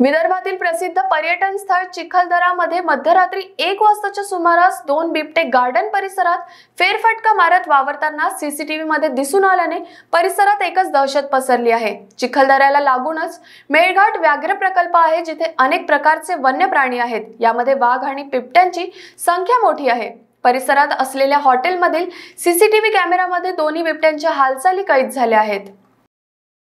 विदर्भातील प्रसिद्ध पर्यटन स्थळ चिखलदरामध्ये मध्यरात्री एक वाजताच्या सुमारास दोन बिबटे गार्डन परिसरात फेरफटका मारत वावरताना सीसीटीव्ही मध्ये दिसून आल्याने परिसरात एकच दहशत पसरली आहे चिखलदऱ्याला लागूनच मेळघाट व्याघ्र प्रकल्प आहे जिथे अनेक प्रकारचे वन्य प्राणी आहेत यामध्ये वाघ आणि बिबट्यांची संख्या मोठी आहे परिसरात असलेल्या हॉटेलमधील सीसीटीव्ही कॅमेरामध्ये दोन्ही बिबट्यांच्या हालचाली कैद झाल्या आहेत